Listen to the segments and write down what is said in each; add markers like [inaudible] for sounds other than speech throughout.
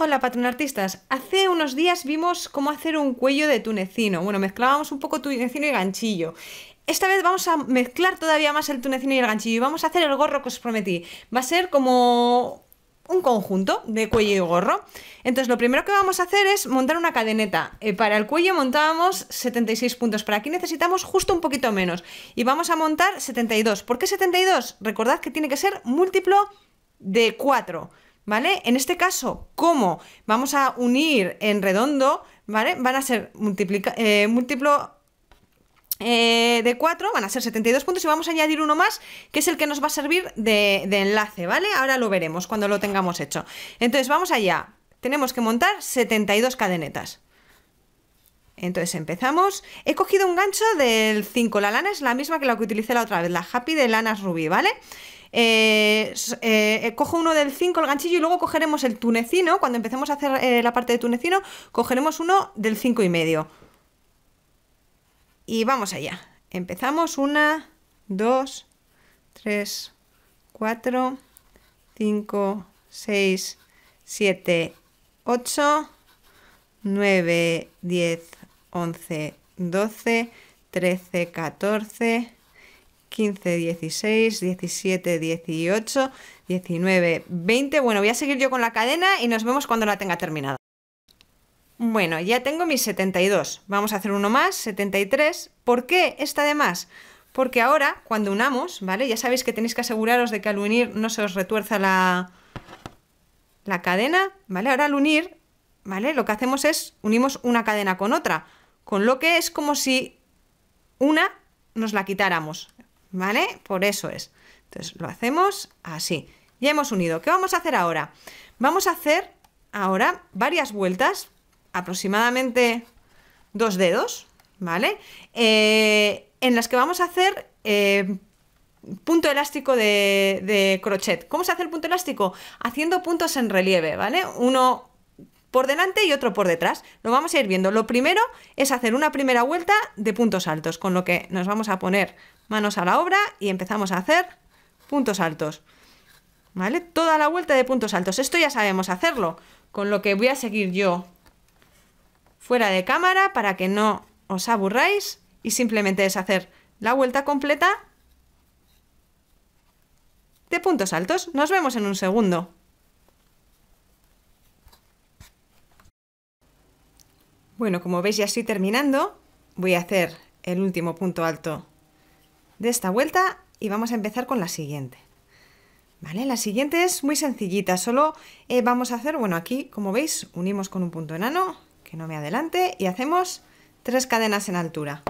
Hola, patrón artistas. Hace unos días vimos cómo hacer un cuello de tunecino. Bueno, mezclábamos un poco tunecino y ganchillo. Esta vez vamos a mezclar todavía más el tunecino y el ganchillo y vamos a hacer el gorro que os prometí. Va a ser como un conjunto de cuello y gorro. Entonces lo primero que vamos a hacer es montar una cadeneta. Eh, para el cuello montábamos 76 puntos, para aquí necesitamos justo un poquito menos y vamos a montar 72. ¿Por qué 72? Recordad que tiene que ser múltiplo de 4. ¿vale? En este caso, ¿cómo? Vamos a unir en redondo, ¿vale? Van a ser eh, múltiplo eh, de 4, van a ser 72 puntos y vamos a añadir uno más, que es el que nos va a servir de, enlace, ¿vale? Ahora lo veremos cuando lo tengamos hecho. Entonces, vamos allá. Tenemos que montar 72 cadenetas. Entonces empezamos. He cogido un gancho del 5. La lana es la misma que la que utilicé la otra vez, la Happy de lanas Ruby vale eh, eh, eh, cojo uno del 5, el ganchillo, y luego cogeremos el tunecino. Cuando empecemos a hacer eh, la parte de tunecino, cogeremos uno del 5 y medio. Y vamos allá. Empezamos 1, 2, 3, 4, 5, 6, 7, 8, 9, 10, 11, 12, 13, 14, 15, 16, 17, 18, 19, 20. Bueno, voy a seguir yo con la cadena y nos vemos cuando la tenga terminada. Bueno, ya tengo mis 72. Vamos a hacer uno más, 73. ¿Por qué esta de más? Porque ahora, cuando unamos, ¿vale? Ya sabéis que tenéis que aseguraros de que al unir no se os retuerza la, la cadena, ¿vale? Ahora al unir, ¿vale? Lo que hacemos es unimos una cadena con otra, con lo que es como si una nos la quitáramos. ¿vale? Por eso es. Entonces lo hacemos así. Ya hemos unido. ¿Qué vamos a hacer ahora? Vamos a hacer ahora varias vueltas, aproximadamente dos dedos, ¿vale? Eh, en las que vamos a hacer eh, punto elástico de, de, crochet. ¿Cómo se hace el punto elástico? Haciendo puntos en relieve, ¿vale? Uno, por delante y otro por detrás. Lo vamos a ir viendo. Lo primero es hacer una primera vuelta de puntos altos, con lo que nos vamos a poner manos a la obra y empezamos a hacer puntos altos. ¿Vale? Toda la vuelta de puntos altos. Esto ya sabemos hacerlo, con lo que voy a seguir yo fuera de cámara para que no os aburráis y simplemente es hacer la vuelta completa de puntos altos. Nos vemos en un segundo. Bueno, como veis ya estoy terminando, voy a hacer el último punto alto de esta vuelta y vamos a empezar con la siguiente. ¿Vale? La siguiente es muy sencillita, solo eh, vamos a hacer, bueno, aquí como veis unimos con un punto enano, que no me adelante, y hacemos tres cadenas en altura.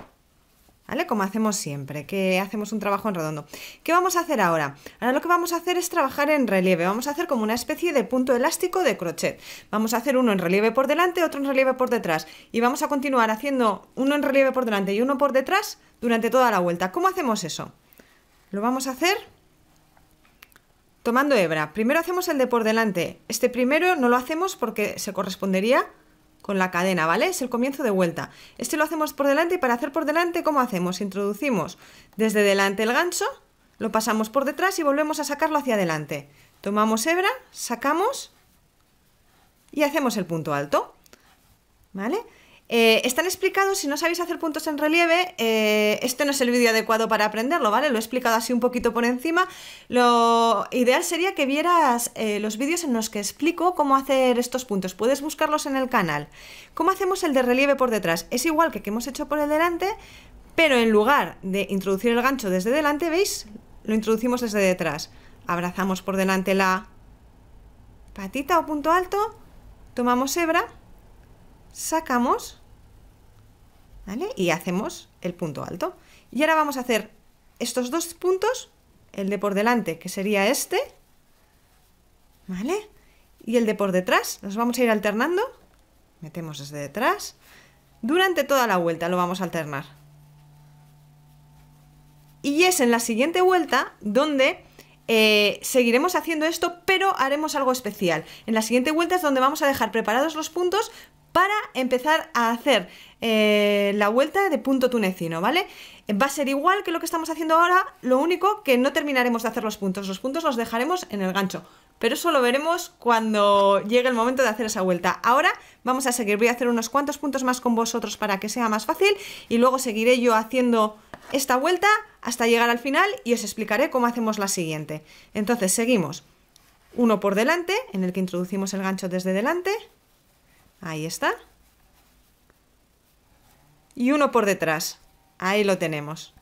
¿Vale? Como hacemos siempre, que hacemos un trabajo en redondo. ¿Qué vamos a hacer ahora? Ahora lo que vamos a hacer es trabajar en relieve. Vamos a hacer como una especie de punto elástico de crochet. Vamos a hacer uno en relieve por delante, otro en relieve por detrás. Y vamos a continuar haciendo uno en relieve por delante y uno por detrás durante toda la vuelta. ¿Cómo hacemos eso? Lo vamos a hacer tomando hebra. Primero hacemos el de por delante. Este primero no lo hacemos porque se correspondería con la cadena, ¿vale? Es el comienzo de vuelta. Este lo hacemos por delante y para hacer por delante, ¿cómo hacemos? Introducimos desde delante el gancho, lo pasamos por detrás y volvemos a sacarlo hacia adelante. Tomamos hebra, sacamos y hacemos el punto alto, ¿vale? Eh, están explicados, si no sabéis hacer puntos en relieve, eh, este no es el vídeo adecuado para aprenderlo, ¿vale? Lo he explicado así un poquito por encima. Lo ideal sería que vieras eh, los vídeos en los que explico cómo hacer estos puntos. Puedes buscarlos en el canal. ¿Cómo hacemos el de relieve por detrás? Es igual que que hemos hecho por el delante, pero en lugar de introducir el gancho desde delante, ¿veis? Lo introducimos desde detrás. Abrazamos por delante la patita o punto alto, tomamos hebra, sacamos y hacemos el punto alto. Y ahora vamos a hacer estos dos puntos, el de por delante, que sería este, ¿vale? Y el de por detrás, los vamos a ir alternando, metemos desde detrás, durante toda la vuelta lo vamos a alternar. Y es en la siguiente vuelta donde eh, seguiremos haciendo esto, pero haremos algo especial. En la siguiente vuelta es donde vamos a dejar preparados los puntos para empezar a hacer eh, la vuelta de punto tunecino, ¿vale? Va a ser igual que lo que estamos haciendo ahora, lo único que no terminaremos de hacer los puntos, los puntos los dejaremos en el gancho, pero eso lo veremos cuando llegue el momento de hacer esa vuelta. Ahora vamos a seguir, voy a hacer unos cuantos puntos más con vosotros para que sea más fácil y luego seguiré yo haciendo esta vuelta hasta llegar al final y os explicaré cómo hacemos la siguiente. Entonces seguimos uno por delante, en el que introducimos el gancho desde delante, Ahí está. Y uno por detrás. Ahí lo tenemos.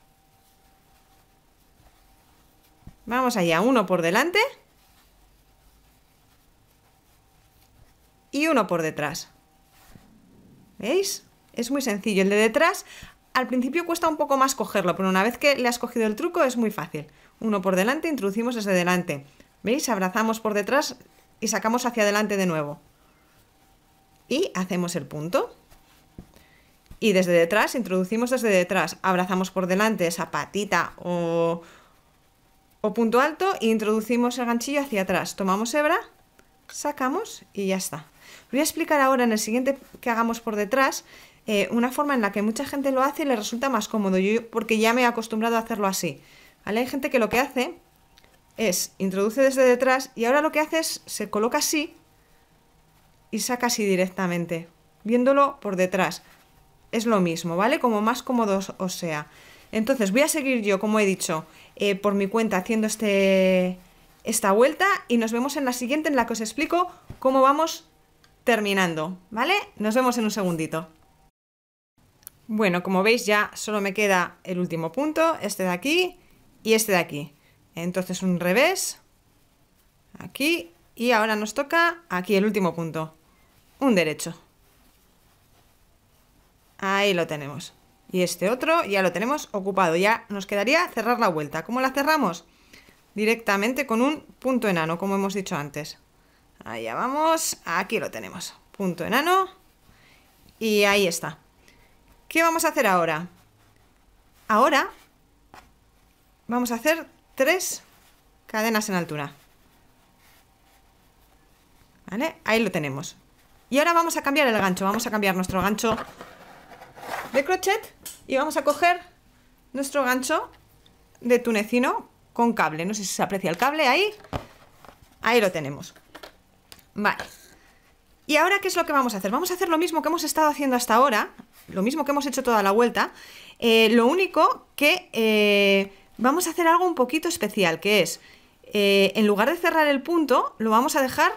Vamos allá, uno por delante. Y uno por detrás. ¿Veis? Es muy sencillo. El de detrás al principio cuesta un poco más cogerlo, pero una vez que le has cogido el truco es muy fácil. Uno por delante, introducimos desde delante. ¿Veis? Abrazamos por detrás y sacamos hacia adelante de nuevo y hacemos el punto. Y desde detrás, introducimos desde detrás, abrazamos por delante esa patita o, o punto alto e introducimos el ganchillo hacia atrás. Tomamos hebra, sacamos y ya está. voy a explicar ahora en el siguiente que hagamos por detrás eh, una forma en la que mucha gente lo hace y le resulta más cómodo, yo porque ya me he acostumbrado a hacerlo así. Hay gente que lo que hace es introduce desde detrás y ahora lo que hace es se coloca así y saca así directamente, viéndolo por detrás. Es lo mismo, ¿vale? Como más cómodo os sea. Entonces voy a seguir yo, como he dicho, eh, por mi cuenta haciendo este, esta vuelta y nos vemos en la siguiente en la que os explico cómo vamos terminando, ¿vale? Nos vemos en un segundito. Bueno, como veis ya solo me queda el último punto, este de aquí y este de aquí. Entonces un revés, aquí y ahora nos toca aquí el último punto. Un derecho. Ahí lo tenemos. Y este otro ya lo tenemos ocupado. Ya nos quedaría cerrar la vuelta. ¿Cómo la cerramos? Directamente con un punto enano, como hemos dicho antes. Allá vamos. Aquí lo tenemos. Punto enano. Y ahí está. ¿Qué vamos a hacer ahora? Ahora vamos a hacer tres cadenas en altura. Ahí lo tenemos. Y ahora vamos a cambiar el gancho. Vamos a cambiar nuestro gancho de crochet y vamos a coger nuestro gancho de tunecino con cable. No sé si se aprecia el cable ahí. Ahí lo tenemos. Vale. ¿Y ahora qué es lo que vamos a hacer? Vamos a hacer lo mismo que hemos estado haciendo hasta ahora, lo mismo que hemos hecho toda la vuelta, eh, lo único que eh, vamos a hacer algo un poquito especial, que es, eh, en lugar de cerrar el punto, lo vamos a dejar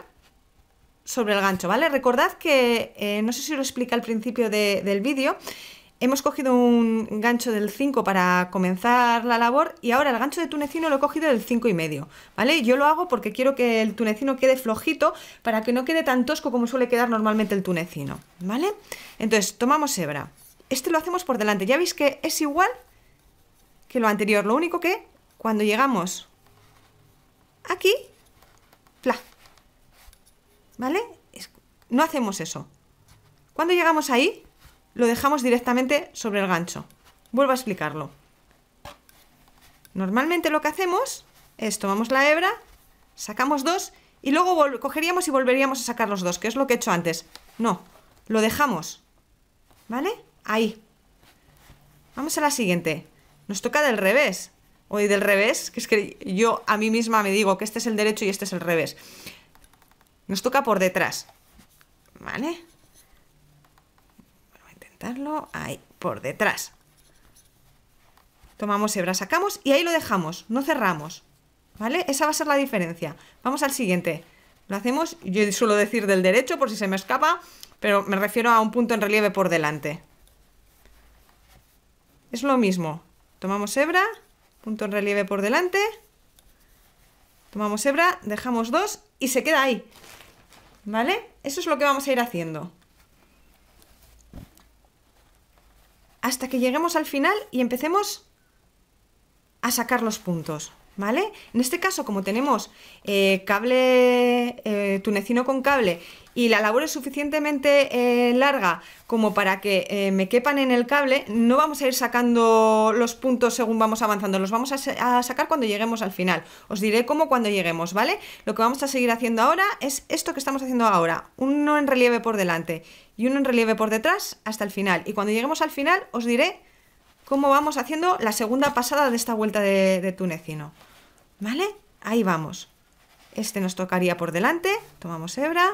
sobre el gancho, ¿vale? Recordad que, eh, no sé si lo explica al principio del vídeo, hemos cogido un gancho del 5 para comenzar la labor y ahora el gancho de tunecino lo he cogido del 5 y medio, ¿vale? Yo lo hago porque quiero que el tunecino quede flojito para que no quede tan tosco como suele quedar normalmente el tunecino, ¿vale? Entonces, tomamos hebra. Este lo hacemos por delante. Ya veis que es igual que lo anterior, lo único que cuando llegamos aquí, ¡pla! ¿Vale? No hacemos eso. Cuando llegamos ahí, lo dejamos directamente sobre el gancho. Vuelvo a explicarlo. Normalmente lo que hacemos es tomamos la hebra, sacamos dos y luego cogeríamos y volveríamos a sacar los dos, que es lo que he hecho antes. No, lo dejamos. ¿Vale? Ahí. Vamos a la siguiente. Nos toca del revés. hoy del revés, que es que yo a mí misma me digo que este es el derecho y este es el revés. Nos toca por detrás. ¿Vale? Vamos a intentarlo. Ahí, por detrás. Tomamos hebra, sacamos y ahí lo dejamos. No cerramos. ¿Vale? Esa va a ser la diferencia. Vamos al siguiente. Lo hacemos, yo suelo decir del derecho por si se me escapa, pero me refiero a un punto en relieve por delante. Es lo mismo. Tomamos hebra, punto en relieve por delante. Tomamos hebra, dejamos dos y se queda ahí. ¿vale? Eso es lo que vamos a ir haciendo. Hasta que lleguemos al final y empecemos a sacar los puntos. En este caso, como tenemos eh, cable eh, tunecino con cable y la labor es suficientemente eh, larga como para que me quepan en el cable, no vamos a ir sacando los puntos según vamos avanzando, los vamos a, sacar cuando lleguemos al final. Os diré cómo cuando lleguemos, ¿vale? Lo que vamos a seguir haciendo ahora es esto que estamos haciendo ahora, uno en relieve por delante y uno en relieve por detrás hasta el final. Y cuando lleguemos al final os diré cómo vamos haciendo la segunda pasada de esta vuelta de tunecino. ¿Vale? Ahí vamos. Este nos tocaría por delante, tomamos hebra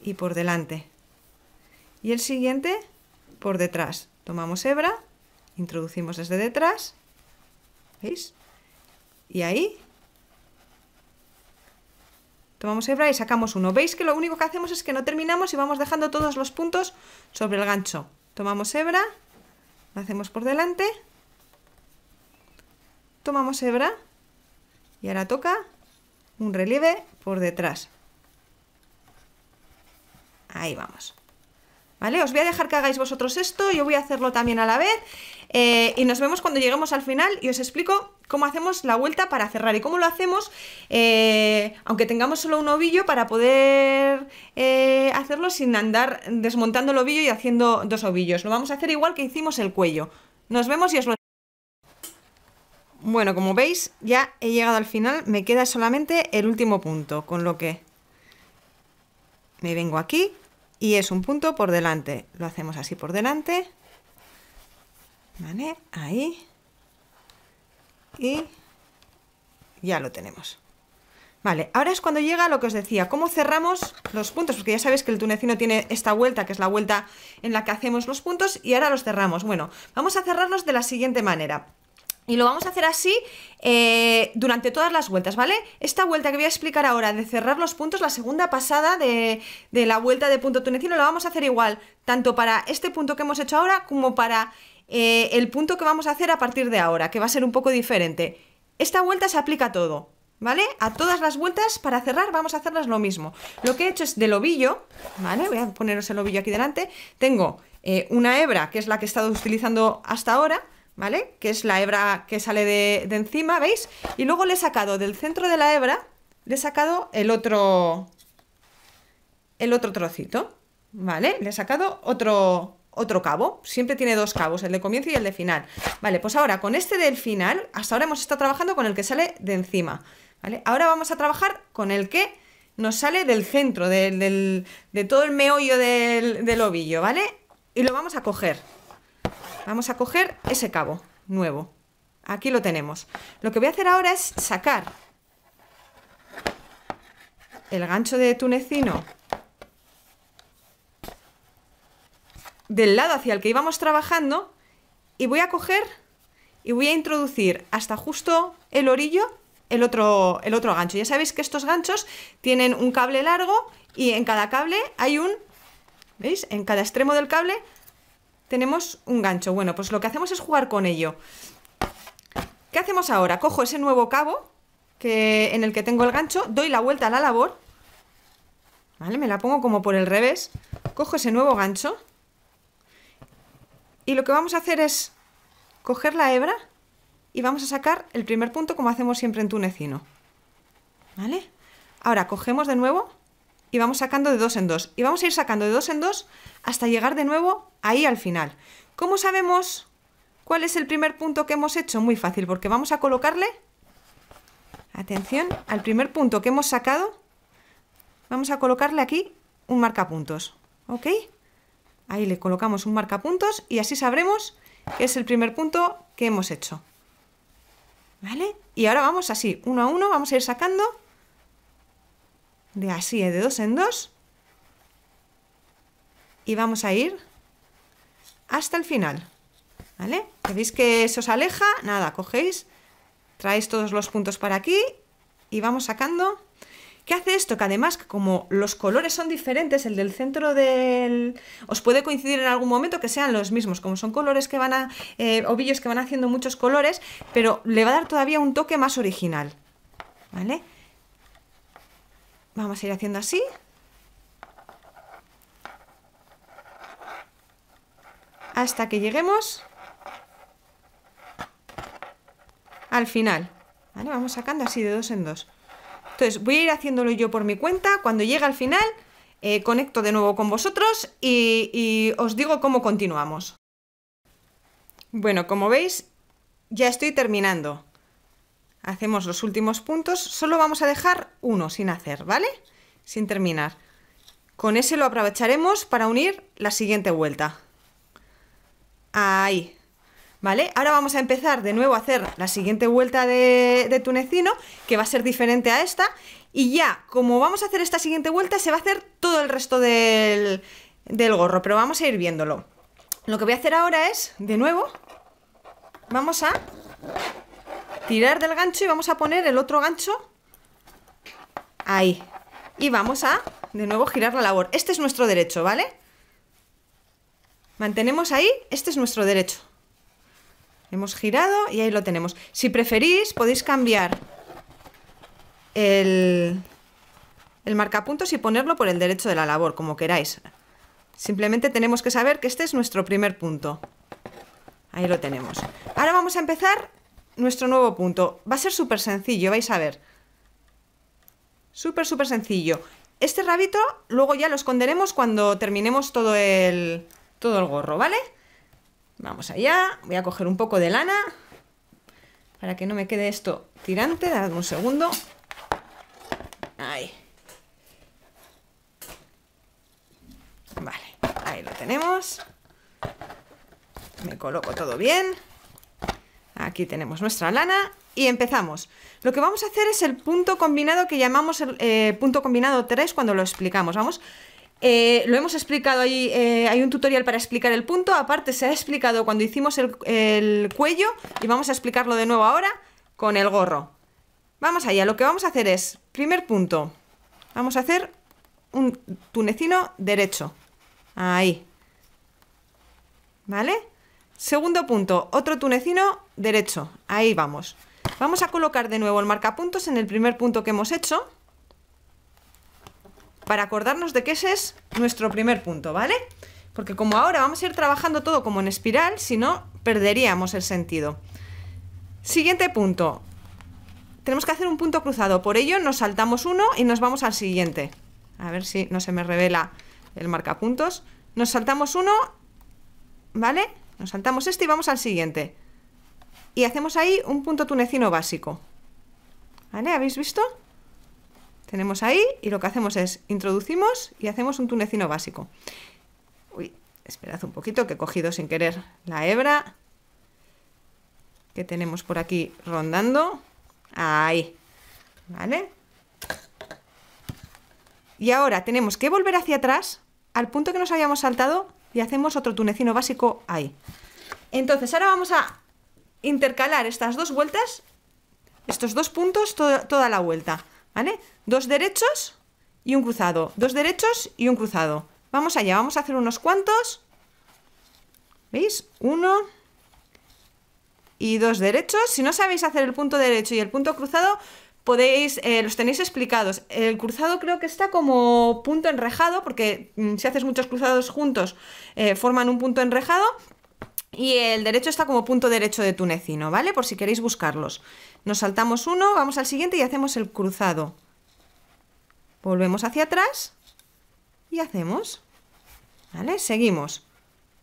y por delante. Y el siguiente por detrás. Tomamos hebra, introducimos desde detrás, ¿veis? Y ahí tomamos hebra y sacamos uno. ¿Veis que lo único que hacemos es que no terminamos y vamos dejando todos los puntos sobre el gancho? Tomamos hebra, hacemos por delante, tomamos hebra y ahora toca un relieve por detrás. Ahí vamos. ¿Vale? Os voy a dejar que hagáis vosotros esto, yo voy a hacerlo también a la vez eh, y nos vemos cuando lleguemos al final y os explico cómo hacemos la vuelta para cerrar y cómo lo hacemos, eh, aunque tengamos solo un ovillo, para poder eh, hacerlo sin andar desmontando el ovillo y haciendo dos ovillos. Lo vamos a hacer igual que hicimos el cuello. Nos vemos y os lo bueno, como veis, ya he llegado al final. Me queda solamente el último punto, con lo que me vengo aquí y es un punto por delante. Lo hacemos así por delante. Vale, ahí. Y ya lo tenemos. Vale, ahora es cuando llega lo que os decía, cómo cerramos los puntos, porque ya sabéis que el tunecino tiene esta vuelta, que es la vuelta en la que hacemos los puntos, y ahora los cerramos. Bueno, vamos a cerrarlos de la siguiente manera. Y lo vamos a hacer así eh, durante todas las vueltas, ¿vale? Esta vuelta que voy a explicar ahora de cerrar los puntos, la segunda pasada de, la vuelta de punto tunecino, la vamos a hacer igual, tanto para este punto que hemos hecho ahora como para eh, el punto que vamos a hacer a partir de ahora, que va a ser un poco diferente. Esta vuelta se aplica a todo, ¿vale? A todas las vueltas para cerrar vamos a hacerlas lo mismo. Lo que he hecho es del ovillo, ¿vale? Voy a poneros el ovillo aquí delante. Tengo eh, una hebra, que es la que he estado utilizando hasta ahora, ¿vale? Que es la hebra que sale de, encima, ¿veis? Y luego le he sacado del centro de la hebra, le he sacado el otro, el otro trocito, ¿vale? Le he sacado otro, otro cabo, siempre tiene dos cabos, el de comienzo y el de final. Vale, pues ahora con este del final, hasta ahora hemos estado trabajando con el que sale de encima, ¿vale? Ahora vamos a trabajar con el que nos sale del centro, de todo el meollo del, del ovillo, ¿vale? Y lo vamos a coger, Vamos a coger ese cabo nuevo. Aquí lo tenemos. Lo que voy a hacer ahora es sacar el gancho de tunecino del lado hacia el que íbamos trabajando y voy a coger y voy a introducir hasta justo el orillo el otro, el otro gancho. Ya sabéis que estos ganchos tienen un cable largo y en cada cable hay un, ¿veis? En cada extremo del cable tenemos un gancho. Bueno, pues lo que hacemos es jugar con ello. ¿Qué hacemos ahora? Cojo ese nuevo cabo que, en el que tengo el gancho, doy la vuelta a la labor, ¿vale? Me la pongo como por el revés, cojo ese nuevo gancho y lo que vamos a hacer es coger la hebra y vamos a sacar el primer punto como hacemos siempre en tunecino, ¿vale? Ahora cogemos de nuevo y vamos sacando de dos en dos y vamos a ir sacando de dos en dos hasta llegar de nuevo ahí al final. ¿Cómo sabemos cuál es el primer punto que hemos hecho? Muy fácil, porque vamos a colocarle, atención, al primer punto que hemos sacado, vamos a colocarle aquí un marcapuntos, ¿ok? Ahí le colocamos un marcapuntos y así sabremos que es el primer punto que hemos hecho. ¿Vale? Y ahora vamos así, uno a uno, vamos a ir sacando de así, de dos en dos, y vamos a ir hasta el final. ¿Vale? ¿Veis que eso os aleja? Nada, cogéis, traéis todos los puntos para aquí y vamos sacando. ¿Qué hace esto? Que además, como los colores son diferentes, el del centro del... Os puede coincidir en algún momento que sean los mismos, como son colores que van a... Eh, ovillos que van haciendo muchos colores, pero le va a dar todavía un toque más original. ¿Vale? Vamos a ir haciendo así. hasta que lleguemos al final. Vamos sacando así de dos en dos. Entonces voy a ir haciéndolo yo por mi cuenta. Cuando llegue al final, eh, conecto de nuevo con vosotros y, y os digo cómo continuamos. Bueno, como veis, ya estoy terminando. Hacemos los últimos puntos. Solo vamos a dejar uno sin hacer, ¿vale? Sin terminar. Con ese lo aprovecharemos para unir la siguiente vuelta. Ahí. ¿Vale? Ahora vamos a empezar de nuevo a hacer la siguiente vuelta de, tunecino, que va a ser diferente a esta. Y ya, como vamos a hacer esta siguiente vuelta, se va a hacer todo el resto del, del gorro, pero vamos a ir viéndolo. Lo que voy a hacer ahora es, de nuevo, vamos a tirar del gancho y vamos a poner el otro gancho ahí. Y vamos a, de nuevo, girar la labor. Este es nuestro derecho, ¿vale? Mantenemos ahí, este es nuestro derecho. Hemos girado y ahí lo tenemos. Si preferís, podéis cambiar el, el marcapuntos y ponerlo por el derecho de la labor, como queráis. Simplemente tenemos que saber que este es nuestro primer punto. Ahí lo tenemos. Ahora vamos a empezar nuestro nuevo punto. Va a ser súper sencillo, vais a ver. Súper, súper sencillo. Este rabito luego ya lo esconderemos cuando terminemos todo el, todo el gorro, ¿vale? Vamos allá, voy a coger un poco de lana para que no me quede esto tirante, dadme un segundo. Ahí. Vale, ahí lo tenemos. Me coloco todo bien. Aquí tenemos nuestra lana y empezamos. Lo que vamos a hacer es el punto combinado que llamamos el eh, punto combinado 3 cuando lo explicamos. Vamos eh, lo hemos explicado ahí, eh, hay un tutorial para explicar el punto, aparte se ha explicado cuando hicimos el, el cuello y vamos a explicarlo de nuevo ahora con el gorro. Vamos allá, lo que vamos a hacer es, primer punto, vamos a hacer un tunecino derecho, ahí, ¿vale? Segundo punto, otro tunecino derecho, ahí vamos. Vamos a colocar de nuevo el marcapuntos en el primer punto que hemos hecho, para acordarnos de que ese es nuestro primer punto, ¿vale? Porque como ahora vamos a ir trabajando todo como en espiral, si no, perderíamos el sentido. Siguiente punto. Tenemos que hacer un punto cruzado. Por ello nos saltamos uno y nos vamos al siguiente. A ver si no se me revela el puntos Nos saltamos uno, ¿vale? Nos saltamos este y vamos al siguiente. Y hacemos ahí un punto tunecino básico. ¿Vale? ¿Habéis visto? Tenemos ahí y lo que hacemos es introducimos y hacemos un tunecino básico. Uy, esperad un poquito que he cogido sin querer la hebra que tenemos por aquí rondando. Ahí, ¿vale? Y ahora tenemos que volver hacia atrás al punto que nos habíamos saltado y hacemos otro tunecino básico ahí. Entonces ahora vamos a intercalar estas dos vueltas, estos dos puntos, toda la vuelta. ¿Vale? Dos derechos y un cruzado. Dos derechos y un cruzado. Vamos allá, vamos a hacer unos cuantos. ¿Veis? Uno y dos derechos. Si no sabéis hacer el punto derecho y el punto cruzado, podéis, eh, los tenéis explicados. El cruzado creo que está como punto enrejado, porque mm, si haces muchos cruzados juntos, eh, forman un punto enrejado y el derecho está como punto derecho de tunecino, ¿vale? Por si queréis buscarlos. Nos saltamos uno, vamos al siguiente y hacemos el cruzado. Volvemos hacia atrás y hacemos. ¿Vale? Seguimos.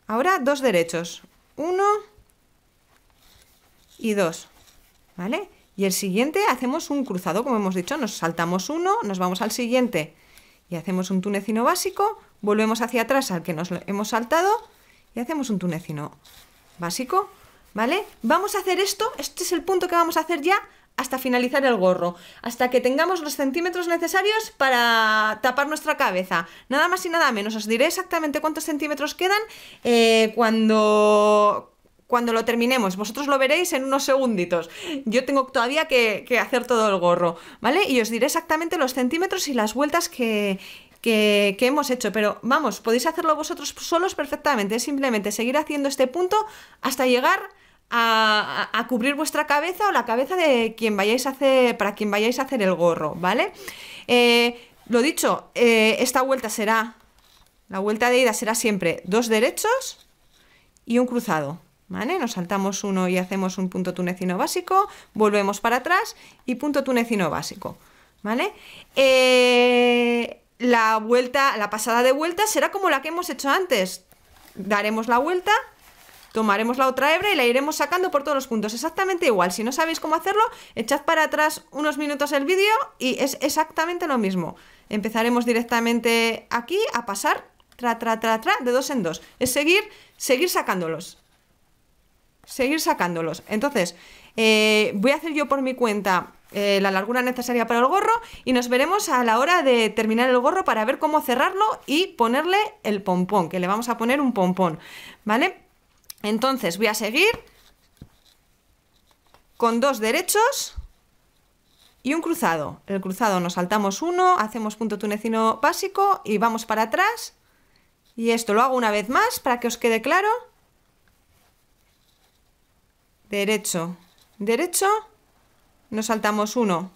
Ahora dos derechos. Uno y dos. ¿Vale? Y el siguiente hacemos un cruzado, como hemos dicho. Nos saltamos uno, nos vamos al siguiente y hacemos un tunecino básico. Volvemos hacia atrás al que nos hemos saltado y hacemos un tunecino básico, ¿vale? Vamos a hacer esto, este es el punto que vamos a hacer ya hasta finalizar el gorro, hasta que tengamos los centímetros necesarios para tapar nuestra cabeza. Nada más y nada menos, os diré exactamente cuántos centímetros quedan eh, cuando, cuando lo terminemos. Vosotros lo veréis en unos segunditos. Yo tengo todavía que hacer todo el gorro, ¿vale? Y os diré exactamente los centímetros y las vueltas que, que, hemos hecho, pero vamos, podéis hacerlo vosotros solos perfectamente, simplemente seguir haciendo este punto hasta llegar a, cubrir vuestra cabeza o la cabeza de quien vayáis a hacer, para quien vayáis a hacer el gorro, ¿vale? Eh, lo dicho, eh, esta vuelta será, la vuelta de ida será siempre dos derechos y un cruzado. ¿Vale? Nos saltamos uno y hacemos un punto tunecino básico, volvemos para atrás y punto tunecino básico. ¿Vale? Eh, la vuelta, la pasada de vuelta será como la que hemos hecho antes. Daremos la vuelta, tomaremos la otra hebra y la iremos sacando por todos los puntos. Exactamente igual. Si no sabéis cómo hacerlo, echad para atrás unos minutos el vídeo y es exactamente lo mismo. Empezaremos directamente aquí a pasar tra, tra, tra, tra, de dos en dos. Es seguir, seguir sacándolos. Seguir sacándolos. Entonces, eh, voy a hacer yo por mi cuenta eh, la largura necesaria para el gorro y nos veremos a la hora de terminar el gorro para ver cómo cerrarlo y ponerle el pompón, que le vamos a poner un pompón, ¿vale? Entonces voy a seguir con dos derechos y un cruzado. El cruzado nos saltamos uno, hacemos punto tunecino básico y vamos para atrás. Y esto lo hago una vez más para que os quede claro. Derecho, derecho, nos saltamos uno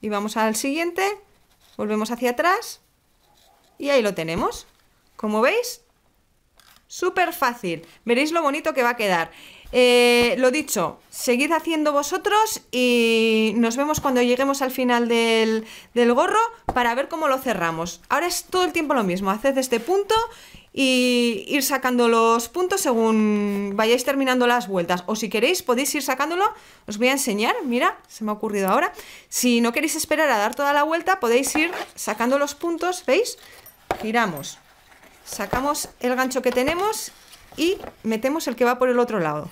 y vamos al siguiente, volvemos hacia atrás y ahí lo tenemos. Como veis, súper fácil. Veréis lo bonito que va a quedar. Eh, lo dicho, seguid haciendo vosotros y nos vemos cuando lleguemos al final del, del gorro para ver cómo lo cerramos. Ahora es todo el tiempo lo mismo, haced este punto y ir sacando los puntos según vayáis terminando las vueltas. O si queréis, podéis ir sacándolo. Os voy a enseñar, mira, se me ha ocurrido ahora. Si no queréis esperar a dar toda la vuelta, podéis ir sacando los puntos, ¿veis? Giramos, sacamos el gancho que tenemos y metemos el que va por el otro lado.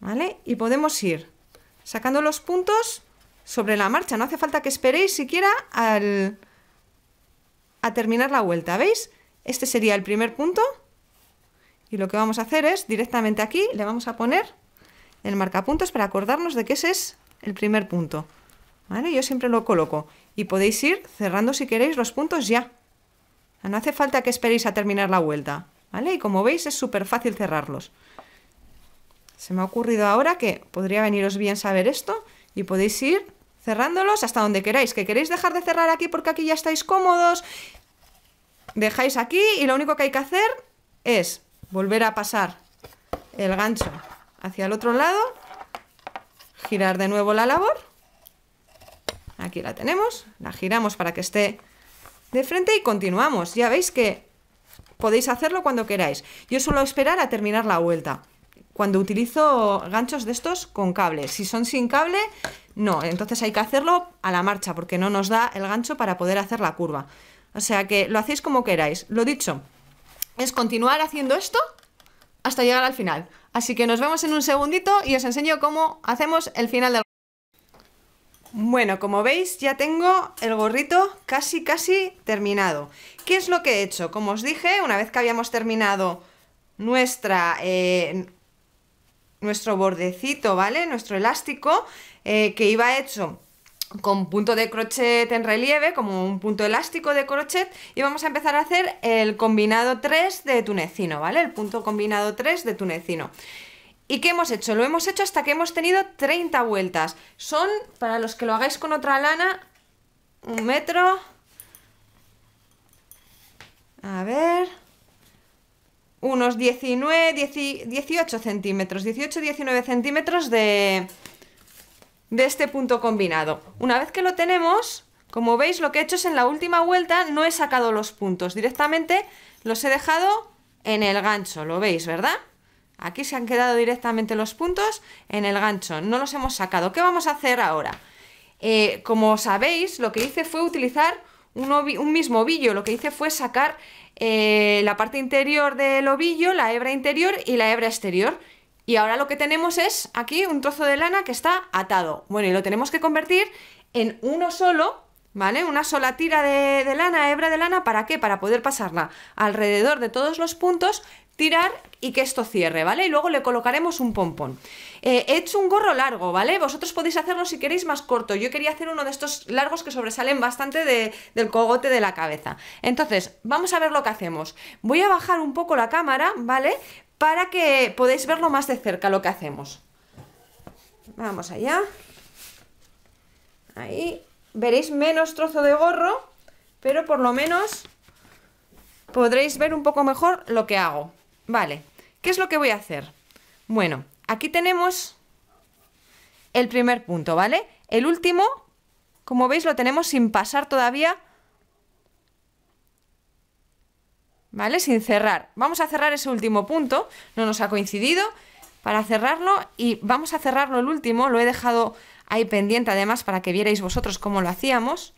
¿Vale? Y podemos ir sacando los puntos sobre la marcha. No hace falta que esperéis siquiera al... a terminar la vuelta, ¿veis? Este sería el primer punto. Y lo que vamos a hacer es, directamente aquí, le vamos a poner el marcapuntos para acordarnos de que ese es el primer punto. Yo siempre lo coloco. Y podéis ir cerrando si queréis los puntos ya. No hace falta que esperéis a terminar la vuelta. Y como veis es súper fácil cerrarlos. Se me ha ocurrido ahora que podría veniros bien saber esto y podéis ir cerrándolos hasta donde queráis, que queréis dejar de cerrar aquí porque aquí ya estáis cómodos dejáis aquí y lo único que hay que hacer es volver a pasar el gancho hacia el otro lado, girar de nuevo la labor, aquí la tenemos, la giramos para que esté de frente y continuamos. Ya veis que podéis hacerlo cuando queráis. Yo suelo esperar a terminar la vuelta. Cuando utilizo ganchos de estos con cable, si son sin cable, no, entonces hay que hacerlo a la marcha porque no nos da el gancho para poder hacer la curva. O sea que lo hacéis como queráis. Lo dicho, es continuar haciendo esto hasta llegar al final. Así que nos vemos en un segundito y os enseño cómo hacemos el final del bueno, como veis ya tengo el gorrito casi casi terminado. ¿Qué es lo que he hecho? Como os dije, una vez que habíamos terminado nuestra, eh, nuestro bordecito, ¿vale? Nuestro elástico, eh, que iba hecho con punto de crochet en relieve, como un punto elástico de crochet y vamos a empezar a hacer el combinado 3 de tunecino, ¿vale? El punto combinado 3 de tunecino. ¿Y qué hemos hecho? Lo hemos hecho hasta que hemos tenido 30 vueltas. Son, para los que lo hagáis con otra lana, un metro. A ver. Unos 19, 18 centímetros. 18, 19 centímetros de, de este punto combinado. Una vez que lo tenemos, como veis lo que he hecho es en la última vuelta no he sacado los puntos, directamente los he dejado en el gancho, lo veis, ¿verdad? Aquí se han quedado directamente los puntos en el gancho, no los hemos sacado. ¿Qué vamos a hacer ahora? Eh, como sabéis, lo que hice fue utilizar un, mismo ovillo, lo que hice fue sacar eh, la parte interior del ovillo, la hebra interior y la hebra exterior y ahora lo que tenemos es aquí un trozo de lana que está atado. Bueno, y lo tenemos que convertir en uno solo, ¿vale? Una sola tira de, lana, hebra de lana, ¿para qué? Para poder pasarla alrededor de todos los puntos tirar y que esto cierre, ¿vale? Y luego le colocaremos un pompón. Eh, he hecho un gorro largo, ¿vale? Vosotros podéis hacerlo si queréis más corto. Yo quería hacer uno de estos largos que sobresalen bastante de, del cogote de la cabeza. Entonces, vamos a ver lo que hacemos. Voy a bajar un poco la cámara, ¿vale? para que podáis verlo más de cerca lo que hacemos. Vamos allá. Ahí veréis menos trozo de gorro, pero por lo menos podréis ver un poco mejor lo que hago. Vale, ¿qué es lo que voy a hacer? Bueno, aquí tenemos el primer punto, ¿vale? El último, como veis, lo tenemos sin pasar todavía ¿vale? Sin cerrar. Vamos a cerrar ese último punto, no nos ha coincidido, para cerrarlo y vamos a cerrarlo el último, lo he dejado ahí pendiente además para que vierais vosotros cómo lo hacíamos.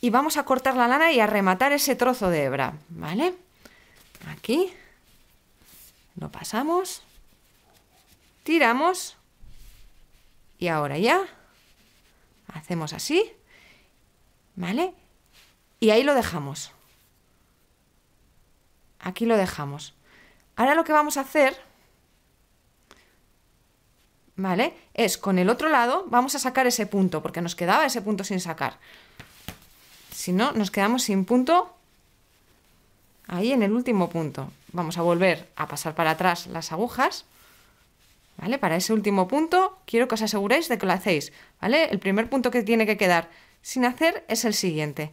Y vamos a cortar la lana y a rematar ese trozo de hebra, ¿vale? Aquí lo pasamos, tiramos y ahora ya hacemos así, ¿vale? Y ahí lo dejamos. Aquí lo dejamos. Ahora lo que vamos a hacer, ¿vale? Es con el otro lado vamos a sacar ese punto, porque nos quedaba ese punto sin sacar. Si no, nos quedamos sin punto ahí en el último punto. Vamos a volver a pasar para atrás las agujas. ¿Vale? Para ese último punto quiero que os aseguréis de que lo hacéis, ¿vale? El primer punto que tiene que quedar sin hacer es el siguiente.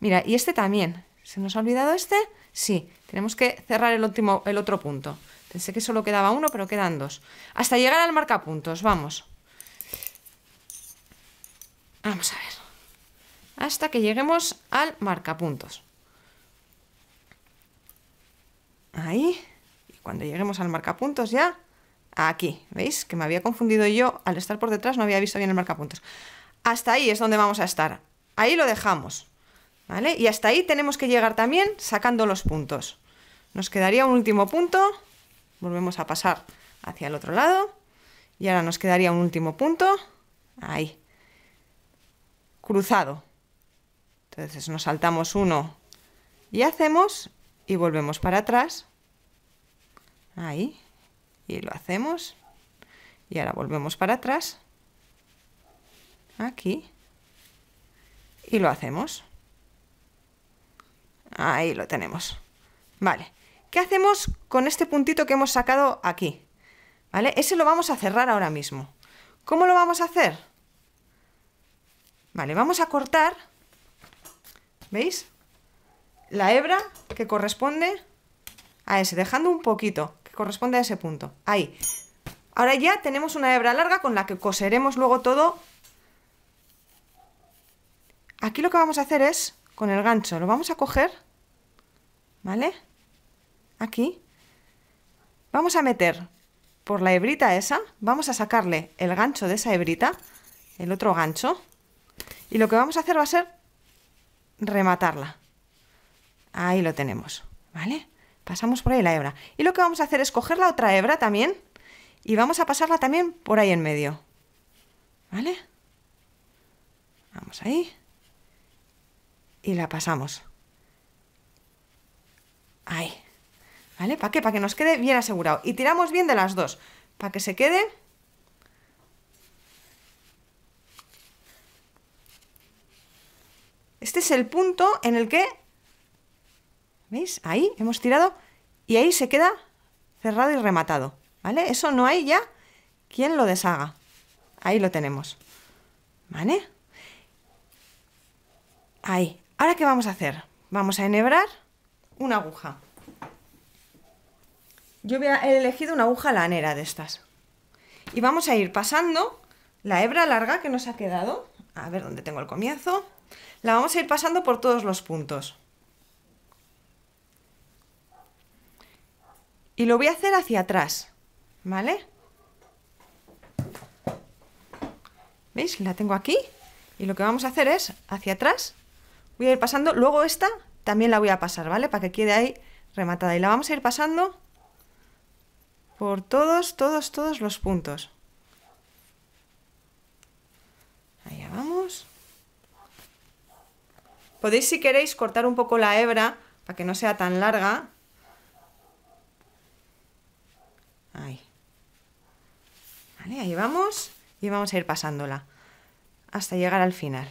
Mira, y este también. ¿Se nos ha olvidado este? Sí, tenemos que cerrar el, último, el otro punto. Pensé que solo quedaba uno, pero quedan dos. Hasta llegar al marcapuntos, vamos. Vamos a ver. Hasta que lleguemos al marcapuntos. Ahí. Y cuando lleguemos al marcapuntos ya, aquí. ¿Veis? Que me había confundido yo. Al estar por detrás no había visto bien el marcapuntos. Hasta ahí es donde vamos a estar. Ahí lo dejamos. Y hasta ahí tenemos que llegar también sacando los puntos. Nos quedaría un último punto, volvemos a pasar hacia el otro lado, y ahora nos quedaría un último punto, ahí, cruzado. Entonces nos saltamos uno y hacemos, y volvemos para atrás, ahí, y lo hacemos, y ahora volvemos para atrás, aquí, y lo hacemos. Ahí lo tenemos. Vale. ¿Qué hacemos con este puntito que hemos sacado aquí? ¿Vale? Ese lo vamos a cerrar ahora mismo. ¿Cómo lo vamos a hacer? Vale, vamos a cortar, ¿veis? La hebra que corresponde a ese, dejando un poquito, que corresponde a ese punto. Ahí. Ahora ya tenemos una hebra larga con la que coseremos luego todo. Aquí lo que vamos a hacer es, con el gancho, lo vamos a coger ¿vale? Aquí. Vamos a meter por la hebrita esa, vamos a sacarle el gancho de esa hebrita, el otro gancho, y lo que vamos a hacer va a ser rematarla. Ahí lo tenemos, ¿vale? Pasamos por ahí la hebra. Y lo que vamos a hacer es coger la otra hebra también y vamos a pasarla también por ahí en medio, ¿vale? Vamos ahí y la pasamos. Ahí. ¿Vale? ¿Para qué? Para que nos quede bien asegurado. Y tiramos bien de las dos. Para que se quede... Este es el punto en el que... ¿Veis? Ahí hemos tirado y ahí se queda cerrado y rematado. ¿Vale? Eso no hay ya quien lo deshaga. Ahí lo tenemos. ¿Vale? Ahí. ¿Ahora qué vamos a hacer? Vamos a enhebrar una aguja. Yo he elegido una aguja lanera de estas. Y vamos a ir pasando la hebra larga que nos ha quedado. A ver dónde tengo el comienzo. La vamos a ir pasando por todos los puntos. Y lo voy a hacer hacia atrás, ¿vale? ¿Veis? La tengo aquí. Y lo que vamos a hacer es, hacia atrás, voy a ir pasando. Luego esta también la voy a pasar, ¿vale? Para que quede ahí rematada. Y la vamos a ir pasando por todos, todos, todos los puntos. Allá vamos. Podéis, si queréis, cortar un poco la hebra para que no sea tan larga. Ahí. Vale, ahí vamos. Y vamos a ir pasándola hasta llegar al final.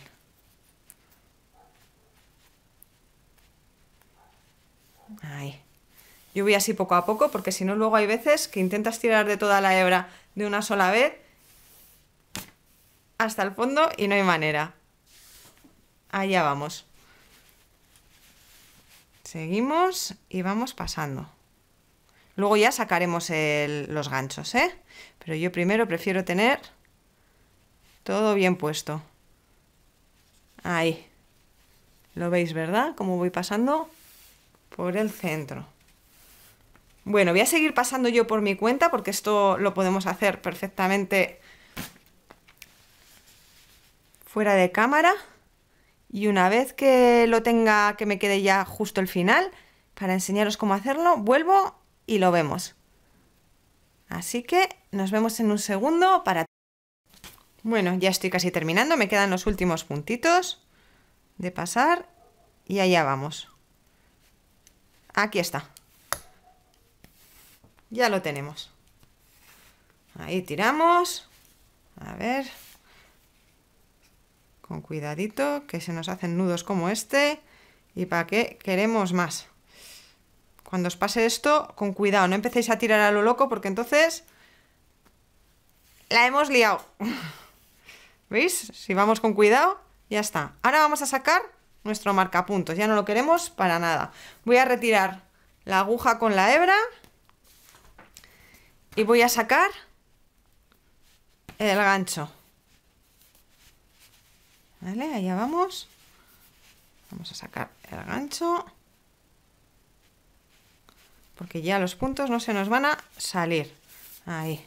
Ay. Yo voy así poco a poco porque si no luego hay veces que intentas tirar de toda la hebra de una sola vez hasta el fondo y no hay manera. Allá vamos. Seguimos y vamos pasando. Luego ya sacaremos los ganchos, ¿eh? Pero yo primero prefiero tener todo bien puesto. Ahí. ¿Lo veis, verdad? como voy pasando por el centro. Bueno, voy a seguir pasando yo por mi cuenta porque esto lo podemos hacer perfectamente fuera de cámara. Y una vez que lo tenga, que me quede ya justo el final, para enseñaros cómo hacerlo, vuelvo y lo vemos. Así que nos vemos en un segundo para... Bueno, ya estoy casi terminando, me quedan los últimos puntitos de pasar y allá vamos. Aquí está. Ya lo tenemos. Ahí tiramos. A ver. Con cuidadito, que se nos hacen nudos como este. ¿Y para qué queremos más? Cuando os pase esto, con cuidado. No empecéis a tirar a lo loco porque entonces... La hemos liado. [laughs] ¿Veis? Si vamos con cuidado, ya está. Ahora vamos a sacar nuestro puntos, Ya no lo queremos para nada. Voy a retirar la aguja con la hebra y voy a sacar el gancho. ¿Vale? Allá vamos. Vamos a sacar el gancho. Porque ya los puntos no se nos van a salir. Ahí.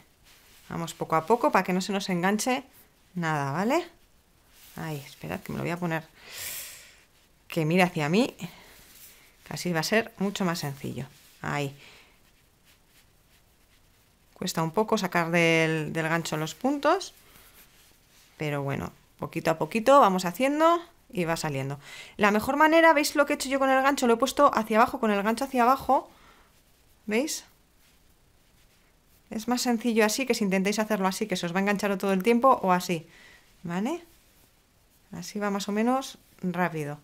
Vamos poco a poco para que no se nos enganche nada, ¿vale? Ahí, esperad que me lo voy a poner que mire hacia mí, así va a ser mucho más sencillo. Ahí. Cuesta un poco sacar del, del gancho los puntos, pero bueno, poquito a poquito vamos haciendo y va saliendo. La mejor manera, ¿veis lo que he hecho yo con el gancho? Lo he puesto hacia abajo, con el gancho hacia abajo, ¿veis? Es más sencillo así que si intentáis hacerlo así, que se os va a enganchar todo el tiempo o así, ¿vale? Así va más o menos rápido.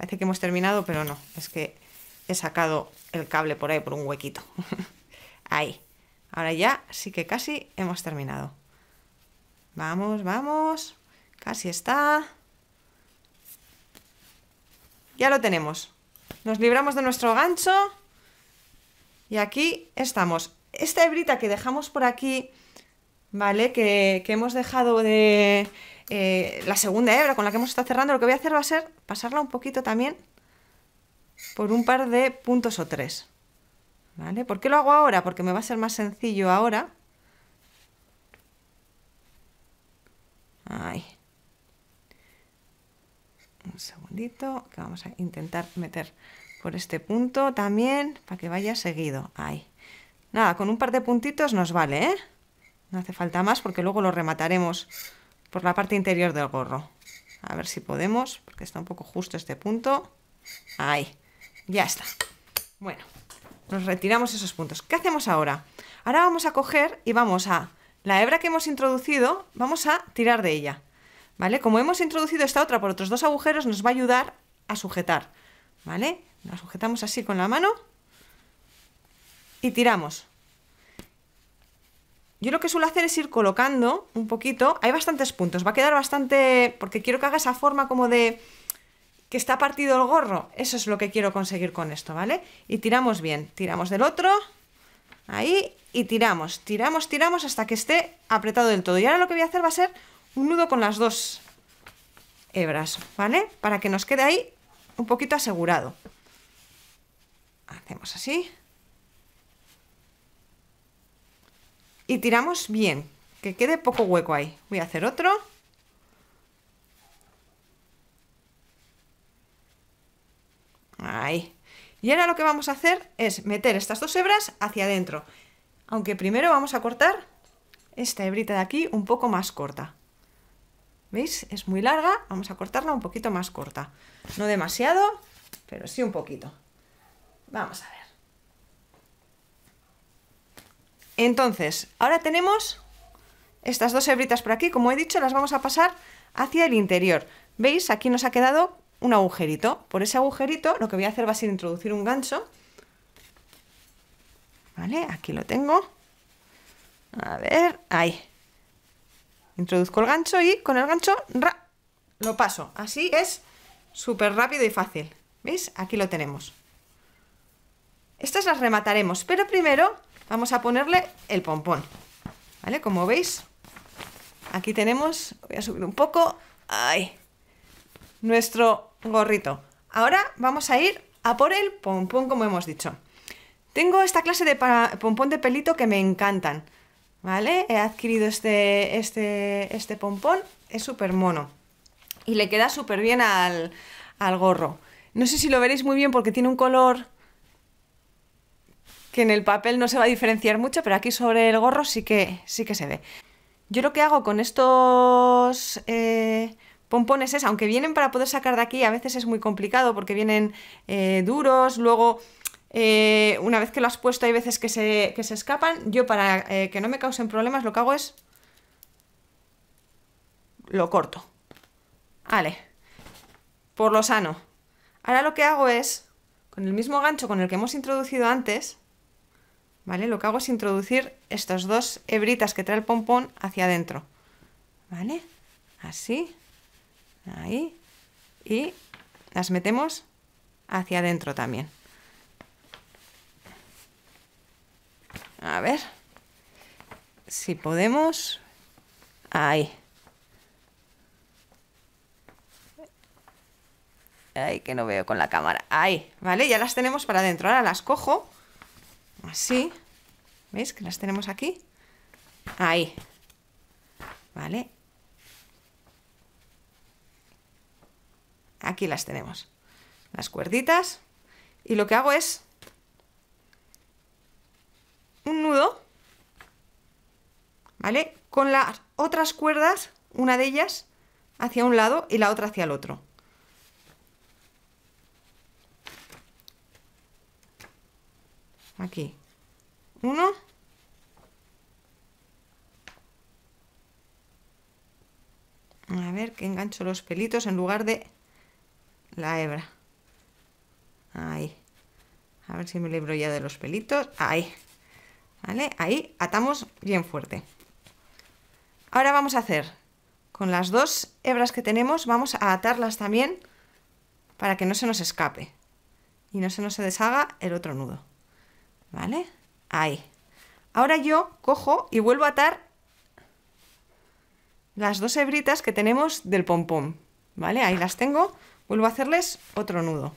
Parece que hemos terminado, pero no. Es que he sacado el cable por ahí, por un huequito. [laughs] ahí. Ahora ya sí que casi hemos terminado. Vamos, vamos. Casi está. Ya lo tenemos. Nos libramos de nuestro gancho. Y aquí estamos. Esta hebrita que dejamos por aquí, ¿vale? Que, que hemos dejado de eh, la segunda hebra ¿eh? con la que hemos estado cerrando, lo que voy a hacer va a ser pasarla un poquito también por un par de puntos o tres. ¿Vale? ¿Por qué lo hago ahora? Porque me va a ser más sencillo ahora. Ahí. Un segundito, que vamos a intentar meter por este punto también, para que vaya seguido. Ahí. Nada, con un par de puntitos nos vale, ¿eh? No hace falta más porque luego lo remataremos por la parte interior del gorro. A ver si podemos, porque está un poco justo este punto. Ahí, ya está. Bueno, nos retiramos esos puntos. ¿Qué hacemos ahora? Ahora vamos a coger y vamos a... La hebra que hemos introducido, vamos a tirar de ella. ¿Vale? Como hemos introducido esta otra por otros dos agujeros, nos va a ayudar a sujetar. ¿Vale? La sujetamos así con la mano y tiramos yo lo que suelo hacer es ir colocando un poquito, hay bastantes puntos, va a quedar bastante, porque quiero que haga esa forma como de que está partido el gorro, eso es lo que quiero conseguir con esto, ¿vale? Y tiramos bien, tiramos del otro, ahí, y tiramos, tiramos, tiramos hasta que esté apretado del todo. Y ahora lo que voy a hacer va a ser un nudo con las dos hebras, ¿vale? Para que nos quede ahí un poquito asegurado. Hacemos así, y tiramos bien, que quede poco hueco ahí. Voy a hacer otro. Ahí. Y ahora lo que vamos a hacer es meter estas dos hebras hacia adentro. Aunque primero vamos a cortar esta hebrita de aquí un poco más corta. ¿Veis? Es muy larga, vamos a cortarla un poquito más corta. No demasiado, pero sí un poquito. Vamos a ver. Entonces, ahora tenemos estas dos hebritas por aquí, como he dicho, las vamos a pasar hacia el interior. ¿Veis? Aquí nos ha quedado un agujerito. Por ese agujerito lo que voy a hacer va a ser introducir un gancho. ¿Vale? Aquí lo tengo. A ver, ahí. Introduzco el gancho y con el gancho lo paso. Así es súper rápido y fácil. ¿Veis? Aquí lo tenemos. Estas las remataremos, pero primero vamos a ponerle el pompón. ¿Vale? Como veis, aquí tenemos, voy a subir un poco, ¡ay! nuestro gorrito. Ahora vamos a ir a por el pompón, como hemos dicho. Tengo esta clase de pompón de pelito que me encantan, ¿vale? He adquirido este, este, este pompón, es súper mono y le queda súper bien al, al gorro. No sé si lo veréis muy bien porque tiene un color que en el papel no se va a diferenciar mucho, pero aquí sobre el gorro sí que, sí que se ve. Yo lo que hago con estos eh, pompones es, aunque vienen para poder sacar de aquí, a veces es muy complicado porque vienen eh, duros, luego... Eh, una vez que lo has puesto hay veces que se, escapan. Yo para que no me causen problemas lo que hago es... Lo corto. Vale. Por lo sano. Ahora lo que hago es, con el mismo gancho con el que hemos introducido antes, ¿vale? Lo que hago es introducir estas dos hebritas que trae el pompón hacia adentro, ¿vale? Así, ahí, y las metemos hacia adentro también. A ver si podemos. Ahí. Ay, que no veo con la cámara. Ahí, ¿vale? Ya las tenemos para adentro. Ahora las cojo así ¿Veis que las tenemos aquí? Ahí. ¿Vale? Aquí las tenemos. Las cuerditas. Y lo que hago es un nudo, ¿vale? Con las otras cuerdas, una de ellas hacia un lado y la otra hacia el otro. Aquí uno A ver que engancho los pelitos en lugar de la hebra. Ahí. A ver si me libro ya de los pelitos. Ahí. ¿Vale? Ahí atamos bien fuerte. Ahora vamos a hacer con las dos hebras que tenemos, vamos a atarlas también para que no se nos escape y no se nos deshaga el otro nudo. ¿Vale? Ahí. Ahora yo cojo y vuelvo a atar las dos hebritas que tenemos del pompón. ¿Vale? Ahí las tengo. Vuelvo a hacerles otro nudo.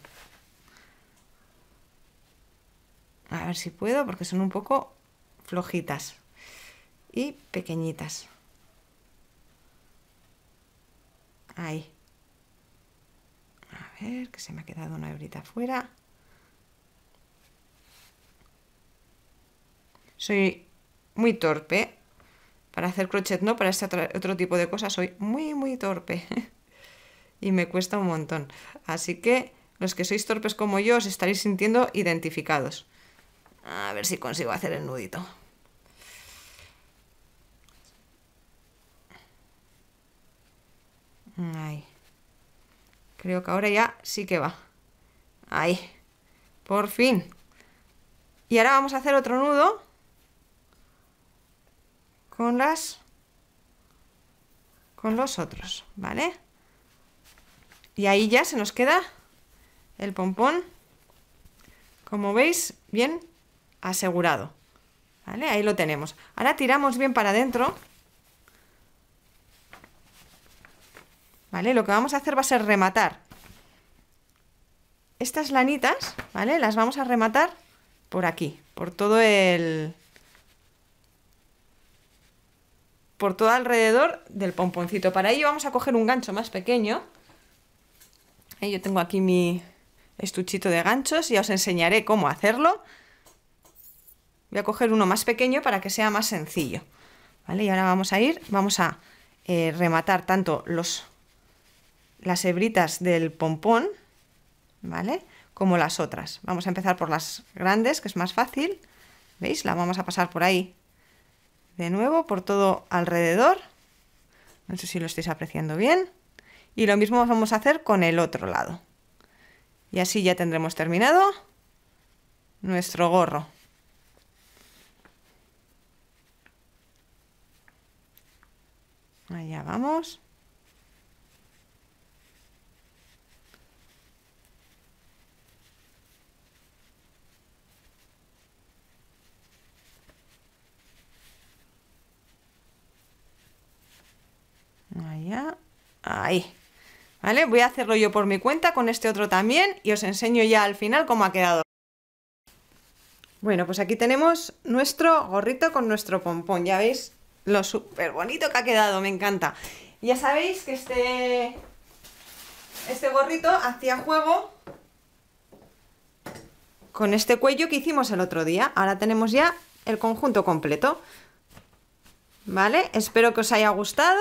A ver si puedo, porque son un poco flojitas y pequeñitas. Ahí. A ver, que se me ha quedado una hebrita fuera. soy muy torpe. Para hacer crochet no, para este otro tipo de cosas soy muy, muy torpe. [laughs] y me cuesta un montón. Así que los que sois torpes como yo os estaréis sintiendo identificados. A ver si consigo hacer el nudito. Creo que ahora ya sí que va. Ahí. Por fin. Y ahora vamos a hacer otro nudo con las con los otros, ¿vale? Y ahí ya se nos queda el pompón, como veis, bien asegurado. ¿Vale? Ahí lo tenemos. Ahora tiramos bien para adentro. ¿Vale? Lo que vamos a hacer va a ser rematar. Estas lanitas, ¿vale? Las vamos a rematar por aquí, por todo el, por todo alrededor del pomponcito. Para ello vamos a coger un gancho más pequeño. Eh, yo tengo aquí mi estuchito de ganchos y os enseñaré cómo hacerlo. Voy a coger uno más pequeño para que sea más sencillo. ¿Vale? Y ahora vamos a ir, vamos a eh, rematar tanto los, las hebritas del pompón, ¿vale? Como las otras. Vamos a empezar por las grandes, que es más fácil. ¿Veis? La vamos a pasar por ahí de nuevo por todo alrededor. No sé si lo estáis apreciando bien. Y lo mismo vamos a hacer con el otro lado. Y así ya tendremos terminado nuestro gorro. Allá vamos. Ahí. ¿Vale? Voy a hacerlo yo por mi cuenta con este otro también y os enseño ya al final cómo ha quedado. Bueno, pues aquí tenemos nuestro gorrito con nuestro pompón. Ya veis lo súper bonito que ha quedado, me encanta. Ya sabéis que este, este gorrito hacía juego con este cuello que hicimos el otro día. Ahora tenemos ya el conjunto completo. ¿Vale? Espero que os haya gustado.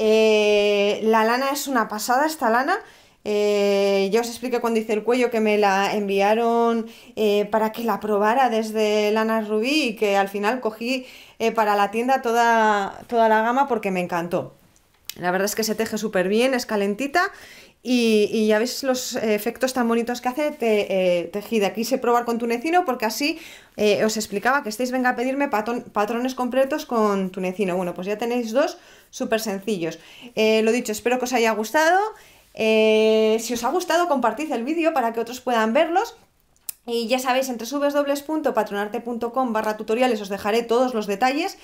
Eh, la lana es una pasada, esta lana. Eh, ya os expliqué cuando hice el cuello que me la enviaron eh, para que la probara desde lana Rubí y que al final cogí para la tienda toda, toda la gama porque me encantó. La verdad es que se teje súper bien, es calentita y, ya veis los efectos tan bonitos que hace tejida. Eh, Quise probar con tunecino porque así eh, os explicaba que estéis venga a pedirme patrones completos con tunecino. Bueno, pues ya tenéis dos súper sencillos. Eh, lo dicho, espero que os haya gustado. si os ha gustado, compartid el vídeo para que otros puedan verlos. Y ya sabéis, entre www.patronarte.com barra tutoriales os dejaré todos los detalles.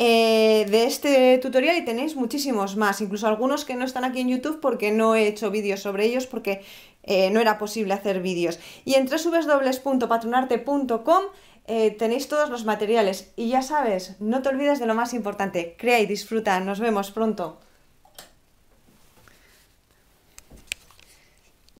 Eh, de este tutorial y tenéis muchísimos más, incluso algunos que no están aquí en YouTube porque no he hecho vídeos sobre ellos porque eh, no era posible hacer vídeos. Y en www.patronarte.com eh, tenéis todos los materiales y ya sabes, no te olvides de lo más importante, crea y disfruta, nos vemos pronto.